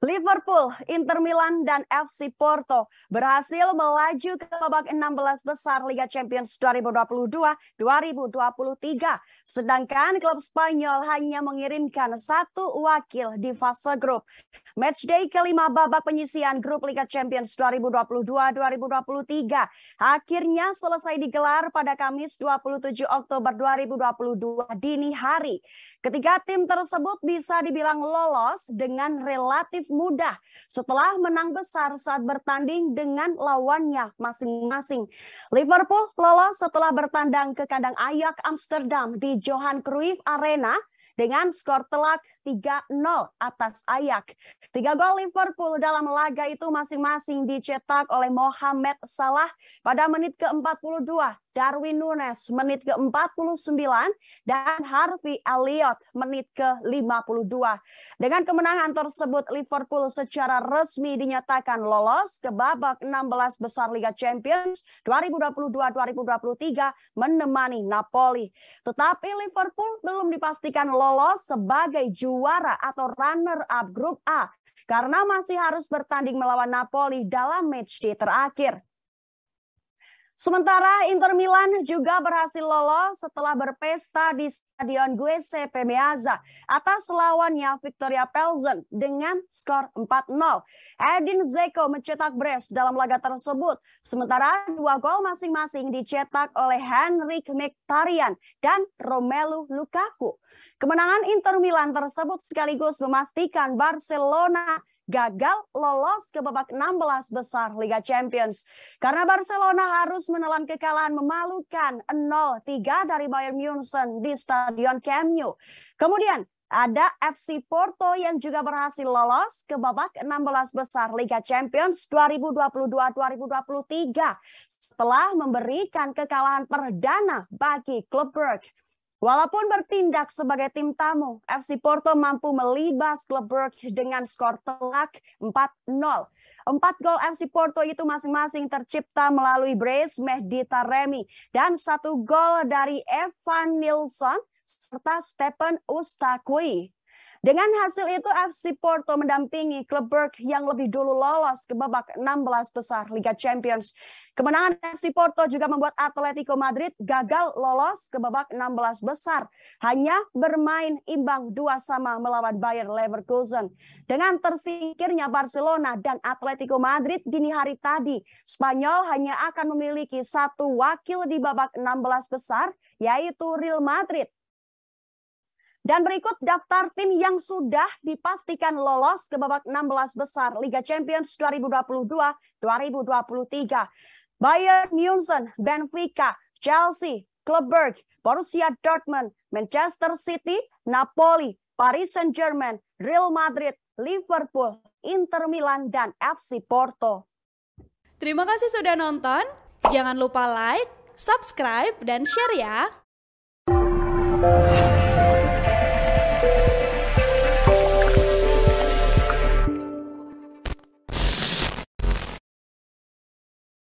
Liverpool, Inter Milan, dan FC Porto berhasil melaju ke babak 16 besar Liga Champions 2022-2023. Sedangkan klub Spanyol hanya mengirimkan satu wakil di fase grup. Matchday kelima babak penyisian grup Liga Champions 2022-2023 akhirnya selesai digelar pada Kamis 27 Oktober 2022 dini hari. Ketiga tim tersebut bisa dibilang lolos dengan relatif mudah setelah menang besar saat bertanding dengan lawannya masing-masing. Liverpool lolos setelah bertandang ke kandang Ajax Amsterdam di Johan Cruyff Arena dengan skor telak 3-0 atas Ayak. Tiga gol Liverpool dalam laga itu masing-masing dicetak oleh Mohamed Salah pada menit ke-42, Darwin Nunes menit ke-49, dan Harvey Elliott menit ke-52. Dengan kemenangan tersebut, Liverpool secara resmi dinyatakan lolos ke babak 16 besar Liga Champions 2022-2023 menemani Napoli. Tetapi Liverpool belum dipastikan lolos lolos sebagai juara atau runner up grup A karena masih harus bertanding melawan Napoli dalam matchday terakhir. Sementara Inter Milan juga berhasil lolos setelah berpesta di Stadion Giuseppe Meazza atas lawannya Victoria Pelzen dengan skor 4-0. Edin Zeko mencetak brace dalam laga tersebut. Sementara dua gol masing-masing dicetak oleh Henrik Mkhitaryan dan Romelu Lukaku. Kemenangan Inter Milan tersebut sekaligus memastikan Barcelona gagal lolos ke babak 16 besar Liga Champions. Karena Barcelona harus menelan kekalahan memalukan 0-3 dari Bayern Munchen di Stadion Camp Nou. Kemudian ada FC Porto yang juga berhasil lolos ke babak 16 besar Liga Champions 2022-2023 setelah memberikan kekalahan perdana bagi klub Berg. Walaupun bertindak sebagai tim tamu, FC Porto mampu melibas klub Berg dengan skor telak 4-0. Empat gol FC Porto itu masing-masing tercipta melalui brace Mehdi Taremi dan satu gol dari Evan Nilsson serta Stephen Ustakui. Dengan hasil itu FC Porto mendampingi klub Berg yang lebih dulu lolos ke babak 16 besar Liga Champions. Kemenangan FC Porto juga membuat Atletico Madrid gagal lolos ke babak 16 besar. Hanya bermain imbang dua sama melawan Bayer Leverkusen. Dengan tersingkirnya Barcelona dan Atletico Madrid dini hari tadi, Spanyol hanya akan memiliki satu wakil di babak 16 besar, yaitu Real Madrid. Dan berikut daftar tim yang sudah dipastikan lolos ke babak 16 besar Liga Champions 2022-2023. Bayern Munchen, Benfica, Chelsea, Club Brugge, Borussia Dortmund, Manchester City, Napoli, Paris Saint-Germain, Real Madrid, Liverpool, Inter Milan, dan FC Porto. Terima kasih sudah nonton. Jangan lupa like, subscribe, dan share ya.